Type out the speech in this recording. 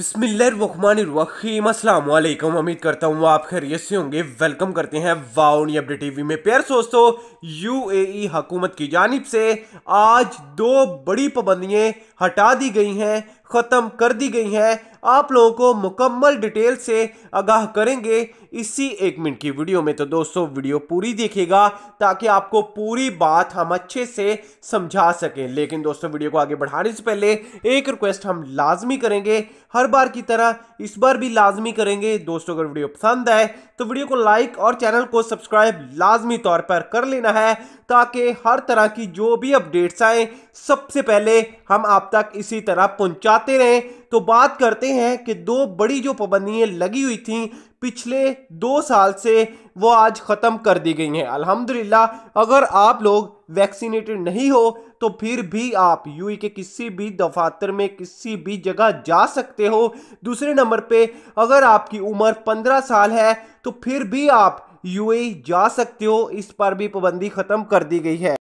बिस्मिल्लाम असलम उम्मीद करता हूँ आप खैर से होंगे वेलकम करते हैं वाउन अपडे टीवी में प्यार दोस्तों यूएई हकूमत की जानब से आज दो बड़ी पाबंदियाँ हटा दी गई हैं ख़त्म कर दी गई हैं आप लोगों को मुकम्मल डिटेल से आगाह करेंगे इसी एक मिनट की वीडियो में तो दोस्तों वीडियो पूरी देखिएगा ताकि आपको पूरी बात हम अच्छे से समझा सकें लेकिन दोस्तों वीडियो को आगे बढ़ाने से पहले एक रिक्वेस्ट हम लाजमी करेंगे हर बार की तरह इस बार भी लाजमी करेंगे दोस्तों अगर वीडियो पसंद आए तो वीडियो को लाइक और चैनल को सब्सक्राइब लाजमी तौर पर कर लेना है ताकि हर तरह की जो भी अपडेट्स आए सबसे पहले हम आप तक इसी तरह पहुँचाते रहें तो बात करते हैं कि दो बड़ी जो पाबंदियाँ लगी हुई थी पिछले दो साल से वो आज ख़त्म कर दी गई हैं अल्हम्दुलिल्लाह अगर आप लोग वैक्सीनेटेड नहीं हो तो फिर भी आप यू के किसी भी दफातर में किसी भी जगह जा सकते हो दूसरे नंबर पे अगर आपकी उम्र पंद्रह साल है तो फिर भी आप यू जा सकते हो इस पर भी पाबंदी ख़त्म कर दी गई है